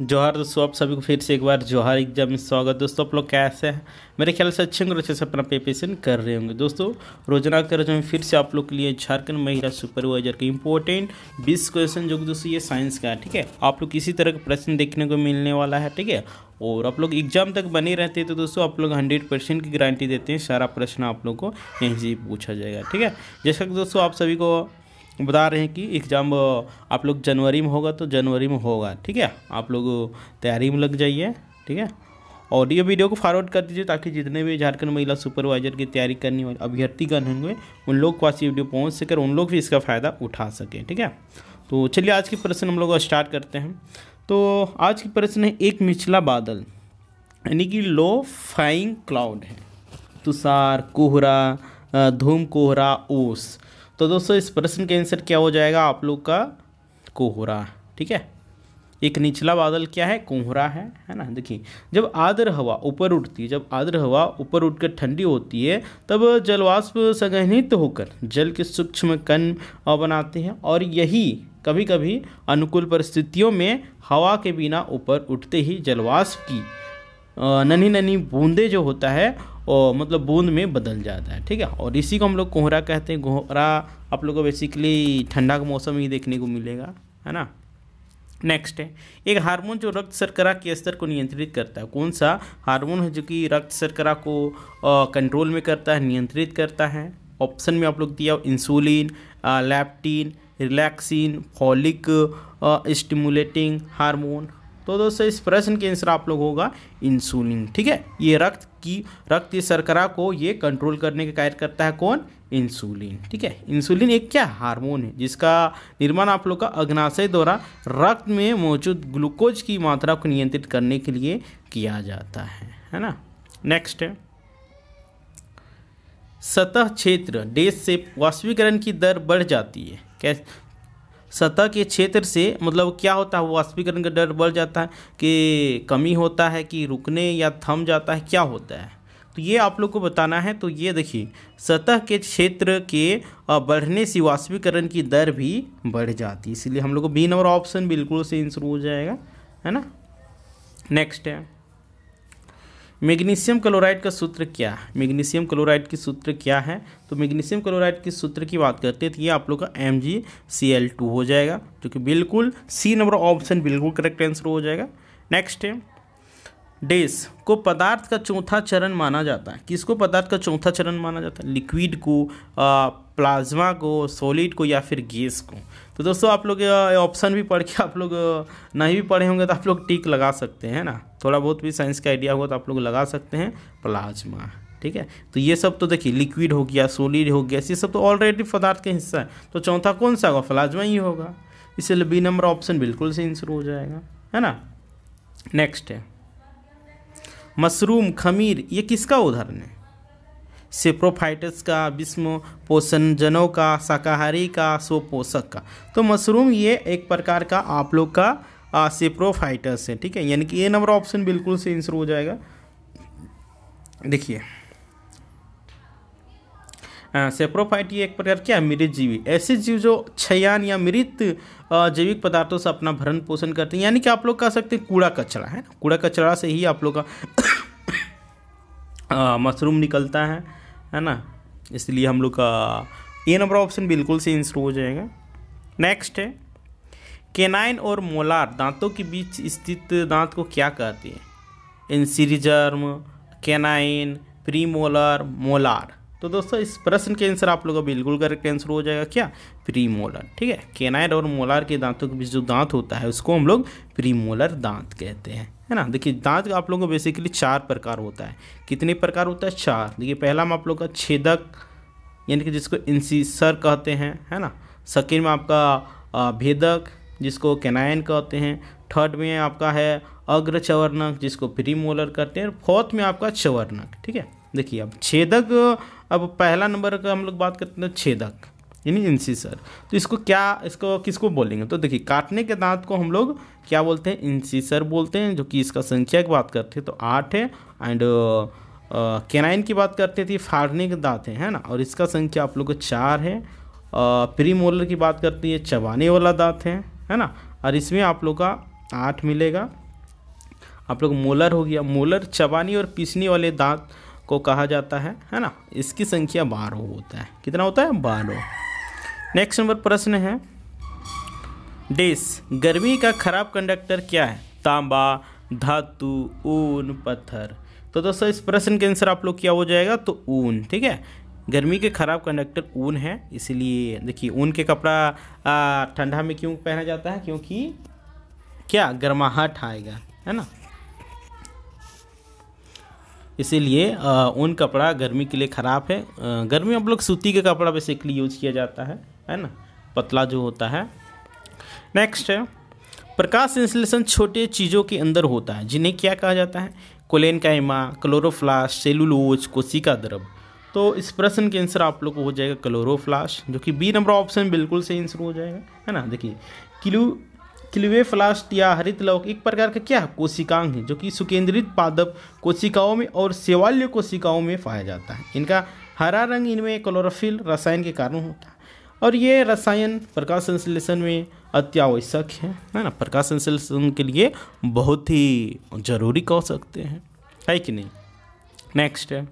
जोहर दोस्तों आप सभी को फिर से एक बार जोहर एग्जाम में स्वागत दोस्तों आप लोग कैसे हैं मेरे ख्याल से अच्छे होंगे अच्छे से अपना प्रिपरेशन कर रहे होंगे दोस्तों रोजना के रोज में फिर से आप लोग के लिए झारखंड महिला सुपरवाइजर के इंपॉर्टेंट बीस क्वेश्चन जो दोस्तों ये साइंस का है ठीक है आप लोग इसी तरह का प्रश्न देखने को मिलने वाला है ठीक है और आप लोग एग्जाम तक बने रहते हैं तो दोस्तों आप लोग हंड्रेड परसेंट की गारंटी देते हैं सारा प्रश्न आप लोग को यहीं से पूछा जाएगा ठीक है जैसा कि दोस्तों आप सभी को बता रहे हैं कि एग्ज़ाम आप लोग जनवरी में होगा तो जनवरी में होगा ठीक है आप लोग तैयारी में लग जाइए ठीक है और ये वीडियो को फॉरवर्ड कर दीजिए ताकि जितने भी झारखंड महिला सुपरवाइजर की तैयारी करने वाले अभ्यर्थीगण होंगे उन लोग को आज ये वीडियो पहुँच सके उन लोग भी इसका फ़ायदा उठा सकें ठीक है तो चलिए आज की प्रश्न हम लोग स्टार्ट करते हैं तो आज की प्रश्न है एक मिचला बादल यानी कि लो फाइंग क्लाउड है तुषार कोहरा धूम कोहरा ओस तो दोस्तों इस प्रश्न के आंसर क्या हो जाएगा आप लोग का कोहरा ठीक है एक निचला बादल क्या है कोहरा है है ना देखिए जब आर्द्र हवा ऊपर उठती है जब आर्द्र हवा ऊपर उठकर ठंडी होती है तब जलवाष्प संघनित होकर जल के सूक्ष्म कण बनाते हैं और यही कभी कभी अनुकूल परिस्थितियों में हवा के बिना ऊपर उठते ही जलवाष्प की नन्ही नन्ही बूंदे जो होता है और मतलब बूंद में बदल जाता है ठीक है और इसी को हम लोग कोहरा कहते हैं कोहरा आप लोग को बेसिकली ठंडा का मौसम ही देखने को मिलेगा है ना नेक्स्ट है एक हार्मोन जो रक्त शर्करा के स्तर को नियंत्रित करता है कौन सा हार्मोन है जो कि रक्त शर्करा को कंट्रोल में करता है नियंत्रित करता है ऑप्शन में आप लोग दिया insulin leptin relaxin follicle stimulating hormone तो दोस्तों इस प्रश्न के आंसर आप लोग होगा इंसुलिन ठीक है ये रक्त की रक्त की शर्करा को ये कंट्रोल करने के कार्य करता है कौन इंसुलिन ठीक है इंसुलिन एक क्या हार्मोन है जिसका निर्माण आप लोग का अग्नाशय द्वारा रक्त में मौजूद ग्लूकोज की मात्रा को नियंत्रित करने के लिए किया जाता है है ना नेक्स्ट सतह क्षेत्र देश से वाष्पीकरण की दर बढ़ जाती है कैसे सतह के क्षेत्र से मतलब क्या होता है वाष्पीकरण का डर बढ़ जाता है कि कमी होता है कि रुकने या थम जाता है क्या होता है तो ये आप लोग को बताना है तो ये देखिए सतह के क्षेत्र के बढ़ने से वाष्पीकरण की दर भी बढ़ जाती है इसलिए हम लोग को बी नंबर ऑप्शन बिल्कुल से आंसर हो जाएगा है ना नेक्स्ट है मैग्नीशियम क्लोराइड का सूत्र क्या है मैग्नीशियम क्लोराइड की सूत्र क्या है तो मैग्नीशियम क्लोराइड की सूत्र की बात करते हैं तो ये आप लोग का M G C L two हो जाएगा जो कि बिल्कुल सी नंबर ऑप्शन बिल्कुल करेक्ट आंसर हो जाएगा नेक्स्ट है डेस को पदार्थ का चौथा चरण माना जाता है किसको पदार्थ का चौथा चरण माना जाता है लिक्विड को आ, प्लाज्मा को सॉलिड को या फिर गैस को तो दोस्तों आप लोग ऑप्शन भी पढ़ के आप लोग नहीं भी पढ़े होंगे तो आप लोग टिक लगा सकते हैं ना थोड़ा बहुत भी साइंस का आइडिया होगा तो आप लोग लगा सकते हैं प्लाज्मा ठीक है तो ये सब तो देखिए लिक्विड हो गया सोलिड हो गया ये सब तो ऑलरेडी पदार्थ के हिस्सा है तो चौथा कौन सा होगा प्लाज्मा ही होगा इसलिए बी नंबर ऑप्शन बिल्कुल से आंसर हो जाएगा है ना नेक्स्ट है मशरूम खमीर ये किसका उदाहरण है सेप्रोफाइटस का विष्म पोषणजनों का शाकाहारी का स्वपोषक का तो मशरूम ये एक प्रकार का आप लोग का सेप्रोफाइटस है ठीक है यानी कि ए नंबर ऑप्शन बिल्कुल से आंसर हो जाएगा देखिए सेप्रोफाइट ये एक प्रकार क्या मृत जीवी ऐसे जीव जो क्षयान या मृत जैविक पदार्थों से अपना भरण पोषण करते हैं यानी कि आप लोग कह सकते हैं कूड़ा कचरा है ना कूड़ा कचरा से ही आप लोग का मशरूम निकलता है है ना इसलिए हम लोग का ए नंबर ऑप्शन बिल्कुल से आंसर हो जाएगा नेक्स्ट है केनाइन और मोलार दांतों के बीच स्थित दांत को क्या कहते हैं इंसिरिजर्म केनाइन प्रीमोलर मोलार तो दोस्तों इस प्रश्न के आंसर आप लोगों का बिल्कुल करेक्ट आंसर हो जाएगा क्या प्रीमोलर ठीक है केनाइन और मोलार के दांतों के बीच जो दांत होता है उसको हम लोग प्रीमोलर दांत कहते हैं है ना देखिए दांत आप लोगों को बेसिकली चार प्रकार होता है कितने प्रकार होता है चार देखिए पहला में आप लोग का छेदक यानी कि जिसको इंसीसर कहते हैं है ना सेकेंड में आपका भेदक जिसको कैनाइन कहते हैं थर्ड में आपका है अग्र चवर्णक जिसको प्रीमोलर कहते हैं फोर्थ में आपका चवर्णक ठीक है देखिए अब छेदक अब पहला नंबर का हम लोग बात करते हैं छेदक यानी इंसीसर तो इसको क्या इसको किसको बोलेंगे तो देखिए काटने के दांत को हम लोग क्या बोलते हैं इंसीसर बोलते हैं जो कि इसका संख्या की बात करते हैं तो आठ है एंड केनाइन की बात करते थे फाड़ने के दांत हैं है ना और इसका संख्या आप लोग को चार है प्रीमोलर की बात करते हैं चबाने वाला दांत है है ना और इसमें आप लोग का आठ मिलेगा आप लोग मोलर हो गया मोलर चबानी और पीसनी वाले दांत को कहा जाता है है ना इसकी संख्या बारह होता है कितना होता है बारह नेक्स्ट नंबर प्रश्न है डेस गर्मी का खराब कंडक्टर क्या है तांबा धातु ऊन पत्थर तो दोस्तों इस प्रश्न के आंसर आप लोग क्या हो जाएगा तो ऊन ठीक है गर्मी के ख़राब कंडक्टर ऊन है इसलिए देखिए ऊन के कपड़ा ठंडा में क्यों पहना जाता है क्योंकि क्या गर्माहट आएगा है ना इसीलिए ऊन कपड़ा गर्मी के लिए ख़राब है गर्मी अब लोग सूती के कपड़ा बेसिकली यूज किया जाता है है ना पतला जो होता है नेक्स्ट है प्रकाश संश्लेषण छोटे चीज़ों के अंदर होता है जिन्हें क्या कहा जाता है कोलेन कायमा क्लोरोफ्लास सेलुलोज कोशिका द्रव्य तो इस प्रश्न के आंसर आप लोग को हो जाएगा क्लोरोफ्लाश जो कि बी नंबर ऑप्शन बिल्कुल सही आंसर हो जाएगा है ना देखिए क्लू क्लिवे फ्लास्ट या हरित लवक एक प्रकार का क्या है कोशिकांग है जो कि सुकेंद्रित पादप कोशिकाओं में और सेवाल्य कोशिकाओं में पाया जाता है इनका हरा रंग इनमें क्लोरोफिल रसायन के कारण होता है और ये रसायन प्रकाश संश्लेषण में अत्यावश्यक है है ना प्रकाश संश्लेषण के लिए बहुत ही जरूरी कह सकते हैं है कि नहीं नेक्स्ट है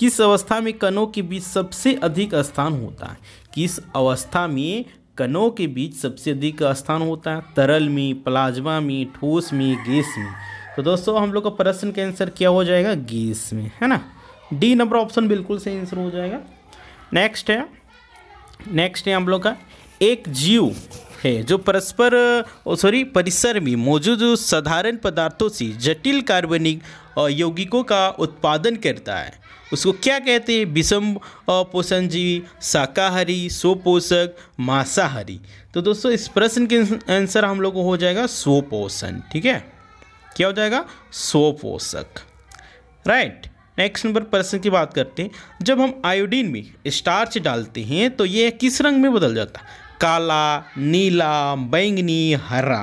किस अवस्था में कणों के बीच सबसे अधिक स्थान होता है किस अवस्था में कणों के बीच सबसे अधिक स्थान होता है तरल में प्लाज्मा में ठोस में गैस में तो दोस्तों हम लोग का प्रश्न का आंसर क्या हो जाएगा गैस में है ना डी नंबर ऑप्शन बिल्कुल सही आंसर हो जाएगा नेक्स्ट है नेक्स्ट है हम लोग का एक जीव है जो परस्पर सॉरी परिसर में मौजूद साधारण पदार्थों से जटिल कार्बनिक यौगिकों का उत्पादन करता है उसको क्या कहते हैं विषम पोषण जीवी शाकाहारी स्वपोषक मांसाहारी तो दोस्तों इस प्रश्न के आंसर हम लोग को हो जाएगा स्वपोषण ठीक है क्या हो जाएगा स्वपोषक राइट नेक्स्ट नंबर प्रश्न की बात करते हैं जब हम आयोडीन में स्टार्च डालते हैं तो ये किस रंग में बदल जाता है काला नीला बैंगनी हरा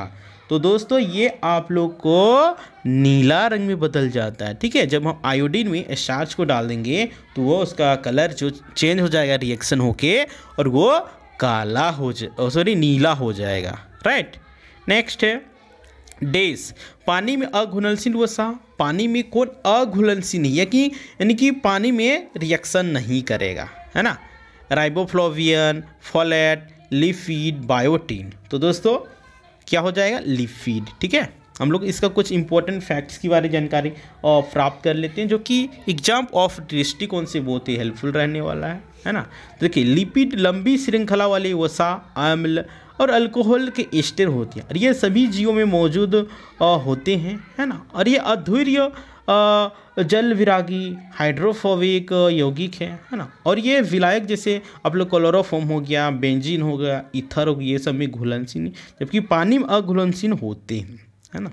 तो दोस्तों ये आप लोग को नीला रंग में बदल जाता है ठीक है जब हम आयोडीन में स्टार्च को डाल देंगे तो वो उसका कलर जो चेंज हो जाएगा रिएक्शन होके और वो काला हो जाए सॉरी नीला हो जाएगा राइट नेक्स्ट है डेस पानी में अघुलनशील वसा पानी में कौन अघुलनशील है कि यानी कि पानी में रिएक्शन नहीं करेगा है ना राइबोफ्लोवियन फॉलेट लिफीड बायोटीन तो दोस्तों क्या हो जाएगा लिफीड ठीक है हम लोग इसका कुछ इंपॉर्टेंट फैक्ट्स के बारे में जानकारी प्राप्त कर लेते हैं जो कि एग्जाम ऑफ दृष्टिकोण से बहुत ही हेल्पफुल रहने वाला है है ना तो देखिए लिपिड लंबी श्रृंखला वाली वसा अम्ल और अल्कोहल के एस्टर होते हैं और ये सभी जीवों में मौजूद होते हैं है ना और ये अधूर्य जल विरागी हाइड्रोफोविक यौगिक है है ना और ये विलायक जैसे आप लोग क्लोरोफोम हो गया बेंजीन हो गया इथर हो गया ये सब में घुलनशील जबकि पानी में अघुलनशील होते हैं है ना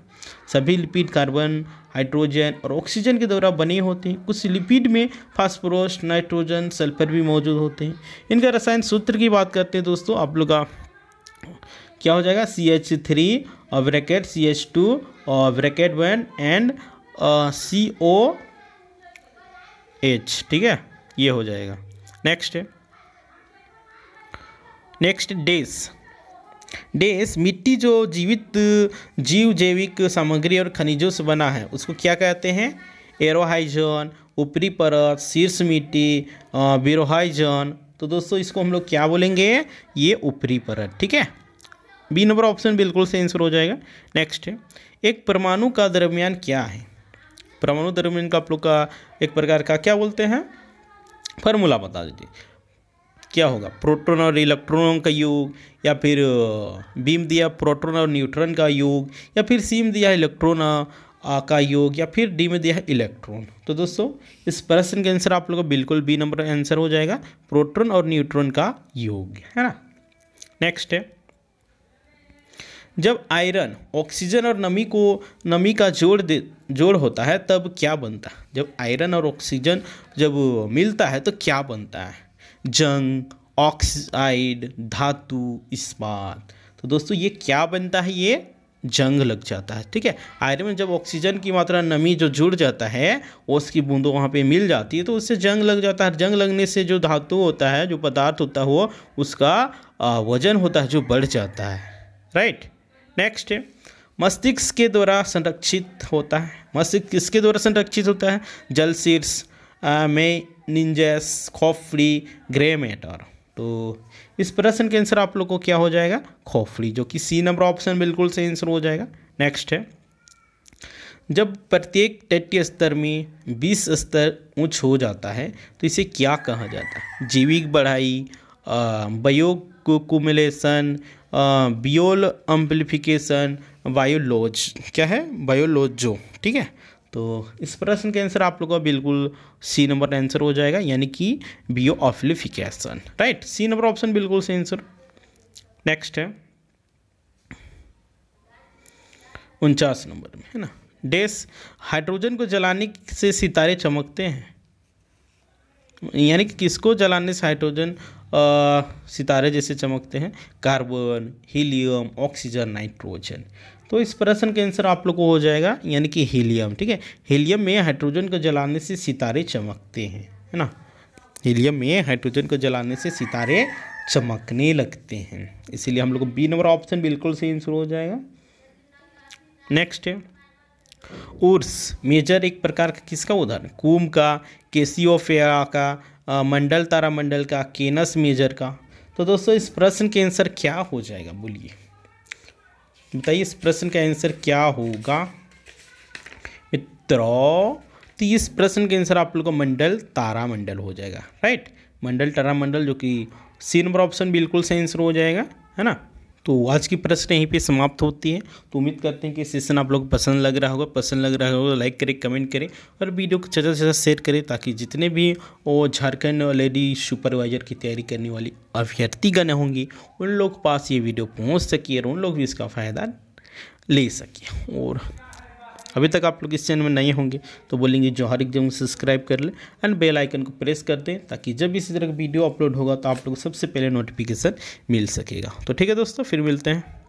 सभी लिपिड कार्बन हाइड्रोजन और ऑक्सीजन के द्वारा बने होते हैं कुछ लिपिड में फास्फोरस नाइट्रोजन सल्फर भी मौजूद होते हैं इनका रसायन सूत्र की बात करते हैं दोस्तों आप लोग का क्या हो जाएगा सी एच थ्री और ब्रैकेट सी एच टू और bracket one and C O H ठीक है ये हो जाएगा नेक्स्ट नेक्स्ट डेस डेस मिट्टी जो जीवित जीव जैविक सामग्री और खनिजों से बना है उसको क्या कहते हैं एरोहाइजन ऊपरी परत शीर्ष मिट्टी बिरोहाइजन uh, तो दोस्तों इसको हम लोग क्या बोलेंगे ये ऊपरी परत ठीक है बी नंबर ऑप्शन बिल्कुल से आंसर हो जाएगा नेक्स्ट है एक परमाणु का दरमियान क्या है परमाणु दरमियान का आप लोग का एक प्रकार का क्या बोलते हैं फॉर्मूला बता दीजिए क्या होगा प्रोटोन और इलेक्ट्रॉन का योग या फिर बीम दिया प्रोटोन और न्यूट्रॉन का योग या फिर सीम दिया इलेक्ट्रॉन का योग या फिर डी में दिया है इलेक्ट्रॉन तो दोस्तों इस प्रश्न के आंसर आप लोगों का बिल्कुल बी नंबर आंसर हो जाएगा प्रोटॉन और न्यूट्रॉन का योग है ना नेक्स्ट है जब आयरन ऑक्सीजन और नमी को नमी का जोड़ दे जोड़ होता है तब क्या बनता है जब आयरन और ऑक्सीजन जब मिलता है तो क्या बनता है जंग ऑक्साइड धातु इस्पात तो दोस्तों ये क्या बनता है ये जंग लग जाता है ठीक है आयरन में जब ऑक्सीजन की मात्रा नमी जो जुड़ जाता है उसकी बूंदों वहाँ पे मिल जाती है तो उससे जंग लग जाता है जंग लगने से जो धातु होता है जो पदार्थ होता है वो उसका वजन होता है जो बढ़ जाता है राइट नेक्स्ट मस्तिष्क के द्वारा संरक्षित होता है मस्तिष्क किसके द्वारा संरक्षित होता है जल शीर्ष में निंजस खोफड़ी ग्रे मैटर तो इस प्रश्न के आंसर आप लोग को क्या हो जाएगा खोफली जो कि सी नंबर ऑप्शन बिल्कुल सही आंसर हो जाएगा नेक्स्ट है जब प्रत्येक तटीय स्तर में 20 स्तर ऊंच हो जाता है तो इसे क्या कहा जाता है जीविक बढ़ाई बायोकुमुलेशन बियोल अम्पलिफिकेशन बायोलॉज क्या है बायोलॉज जो ठीक है तो इस प्रश्न के आंसर आप लोगों का बिल्कुल सी नंबर आंसर हो जाएगा यानी कि बीओ ऑफिलिफिकेशन राइट सी नंबर ऑप्शन बिल्कुल सही आंसर नेक्स्ट है उनचास नंबर में है ना डेस हाइड्रोजन को जलाने से सितारे चमकते हैं यानी कि किसको जलाने से हाइड्रोजन सितारे जैसे चमकते हैं कार्बन हीलियम ऑक्सीजन नाइट्रोजन तो इस प्रश्न के आंसर आप लोग को हो जाएगा यानी कि हीलियम ठीक है हीलियम में हाइड्रोजन को जलाने से सितारे चमकते हैं है ना हीलियम में हाइड्रोजन को जलाने से सितारे चमकने लगते हैं इसीलिए हम लोग को बी नंबर ऑप्शन बिल्कुल सही आंसर हो जाएगा नेक्स्ट है उर्स मेजर एक प्रकार का किसका उदाहरण कुम का केसियोफेरा का मंडल तारामंडल का केनस मेजर का तो दोस्तों इस प्रश्न के आंसर क्या हो जाएगा बोलिए बताइए इस प्रश्न का आंसर क्या होगा मित्रों तो इस प्रश्न का आंसर आप लोग को मंडल तारामंडल हो जाएगा राइट मंडल तारामंडल जो कि सी नंबर ऑप्शन बिल्कुल सही आंसर हो जाएगा है ना तो आज की प्रश्न यहीं पे समाप्त होती है तो उम्मीद करते हैं कि सेशन आप लोग पसंद लग रहा होगा पसंद लग रहा होगा लाइक तो करें कमेंट करें और वीडियो को ज़्यादा से ज़्यादा शेयर करें ताकि जितने भी वो झारखंड लेडी सुपरवाइजर की तैयारी करने वाली अभ्यर्थीगण होंगी उन लोग पास ये वीडियो पहुँच सके और उन लोग भी इसका फ़ायदा ले सके और अभी तक आप लोग इस चैनल में नहीं होंगे तो बोलेंगे जो हर एक जगह सब्सक्राइब कर लें एंड बेल आइकन को प्रेस कर दें ताकि जब भी इसी तरह का वीडियो अपलोड होगा तो आप लोग सबसे पहले नोटिफिकेशन मिल सकेगा तो ठीक है दोस्तों फिर मिलते हैं